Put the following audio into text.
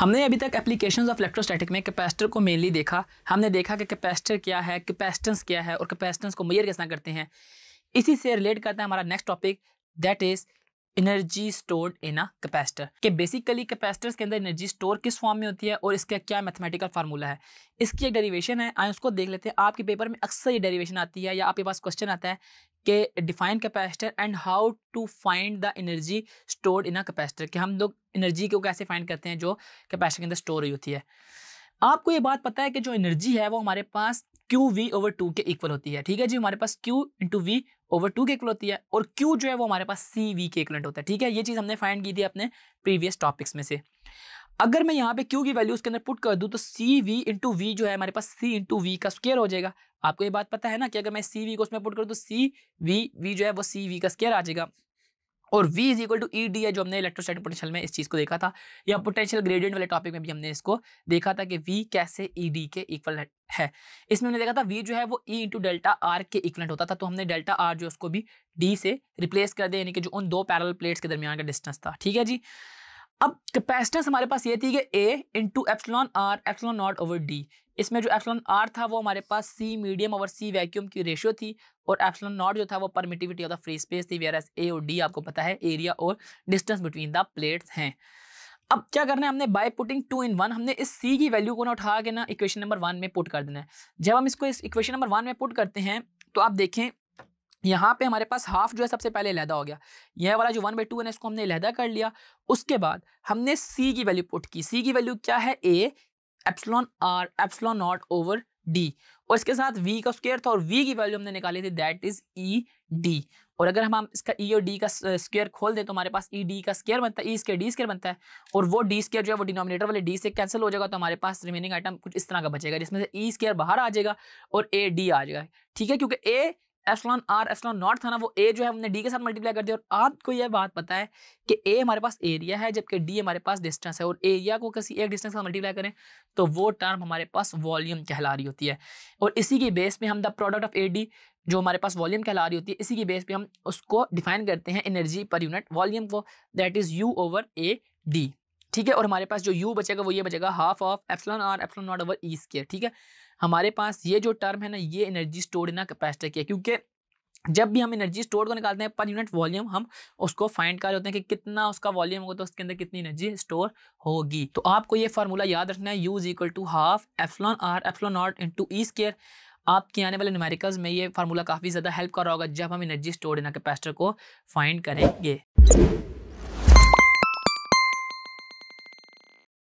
हमने अभी तक एप्लीकेशंस ऑफ इलेक्ट्रोस्टैटिक में कैपेसिटर को मेनली देखा हमने देखा कि कैपेसिटर क्या है कैपेसिटेंस क्या है और कैपेसिटेंस को मैयर कैसा करते हैं इसी से रिलेट करता है हमारा next topic that is energy stored in a capacitor के बेसिकली कैपेसिटर्स के अंदर एनर्जी स्टोर किस फॉर्म में होती है और इसका क्या मैथमेटिकल फार्मूला है इसकी एक डेरिवेशन है आए उसको देख लेते हैं आपके पेपर में अक्सर ये डेरिवेशन आती है या आपके पास क्वेश्चन आता है कि define capacitor and how to find the energy stored in a capacitor कि हम लोग एनर्जी को कैसे फाइंड करते हैं जो कैपेसिटर के अंदर स्टोर हुई होती है आपको ये बात पता है कि जो एनर्जी है वो हमारे पास क्यू वी ओवर टू के इक्वल होती है ठीक है जी हमारे पास Q into V over two के इक्वल है और क्यू जो है वो हमारे पास सी वी के इक्वलेंट होता है ठीक है ये चीज़ हमने फाइंड की थी अपने प्रीवियस टॉपिक्स में से अगर मैं यहाँ पे क्यू की वैल्यू उसके अंदर पुट कर दूँ तो सी वी इंटू वी जो है हमारे पास सी इंटू वी का स्केयर हो जाएगा आपको ये बात पता है ना कि अगर मैं सी वी को उसमें पुट करूँ तो सी वी वी जो है वो सी वी का स्केयर आ जाएगा और V is equal to E D है जो हमने इलेक्ट्रोस्टैटिक पोटेंशियल में इस चीज़ को देखा था या पोटेंशियल ग्रेडियंट वाले टॉपिक में भी हमने इसको देखा था कि V कैसे ई e डी के इक्वल है इसमें हमने देखा था V जो है वो E इंटू डेल्टा आर के इक्वलेंट होता था तो हमने डेल्टा आर जो उसको भी डी से रिप्लेस कर दिया यानी कि जो उन दो पैरल प्लेट्स के दरमियान का डिस्टेंस था ठीक है जी अब कैपेसिटेंस हमारे पास ये थी कि A into epsilon R epsilon naught over D इसमें जो एप्सलॉन आर था वो हमारे पास C medium over C vacuum की रेशियो थी और एप्सलॉन नॉट जो था वो permittivity of the free space थी वेयर एस ए और डी आपको पता है एरिया और डिस्टेंस बिटवीन द प्लेट्स हैं अब क्या करना है हमने by putting two in one हमने इस सी की वैल्यू को ना उठा के ना इक्वेशन नंबर वन में पुट कर देना है जब हम इसको इस इक्वेशन नंबर वन में पुट करते हैं तो आप देखें यहाँ पे हमारे पास हाफ जो है सबसे पहले लहदा हो गया यह वाला जो वन बाई टू है इसको हमने लहदा कर लिया उसके बाद हमने सी की वैल्यू पुट की सी की वैल्यू क्या है A epsilon R epsilon naught over D और इसके साथ वी का स्क्वेयर था और वी की वैल्यू हमने निकाली थी दैट इज ई डी और अगर हम इसका ई e और डी का स्क्वायर खोल दें तो हमारे पास ई e डी का स्क्वायर बनता है ई स्क्र डी स्केयर बनता है और वो डी स्केयर जो है वो डिनोमिनेटर वाले डी से कैंसिल हो जाएगा तो हमारे पास रिमेनिंग आइटम कुछ इस तरह का बचेगा जिसमें से ई e स्केयर बाहर आ जाएगा और ए डी आ जाएगा ठीक है क्योंकि A epsilon R epsilon naught था ना वो ए जो है हमने डी के साथ मल्टीप्लाई कर दिया और आपको यह बात पता है कि ए हमारे पास एरिया है जबकि डी हमारे पास डिस्टेंस है और एरिया को किसी एक डिस्टेंस का मल्टीप्लाई करें तो वो टर्म हमारे पास वॉल्यूम कहला रही होती है और इसी के बेस में हम the product of A D जो हमारे पास वॉल्यूम कहला रही होती है इसी के बेस पर हम उसको डिफाइन करते हैं एनर्जी पर यूनिट वॉल्यूम को that is U over A D ठीक है और हमारे पास जो यू बचेगा वो ये बचेगा half of epsilon R epsilon naught over E square ठीक है हमारे पास ये जो टर्म है ना ये एनर्जी स्टोर इन कैपेसिटर की है क्योंकि जब भी हम एनर्जी स्टोर को निकालते हैं पर यूनिट वॉल्यूम हम उसको फाइंड कर होते हैं कि कितना उसका वॉल्यूम होगा तो उसके अंदर कितनी एनर्जी स्टोर होगी तो आपको ये फार्मूला याद रखना है U is equal to half epsilon R epsilon naught into E square आपके आने वाले न्यूमेरिकल्स में ये फार्मूला काफ़ी ज़्यादा हेल्प कर रहा होगा जब हम एनर्जी स्टोर इन कैपेसिटर को फाइंड करेंगे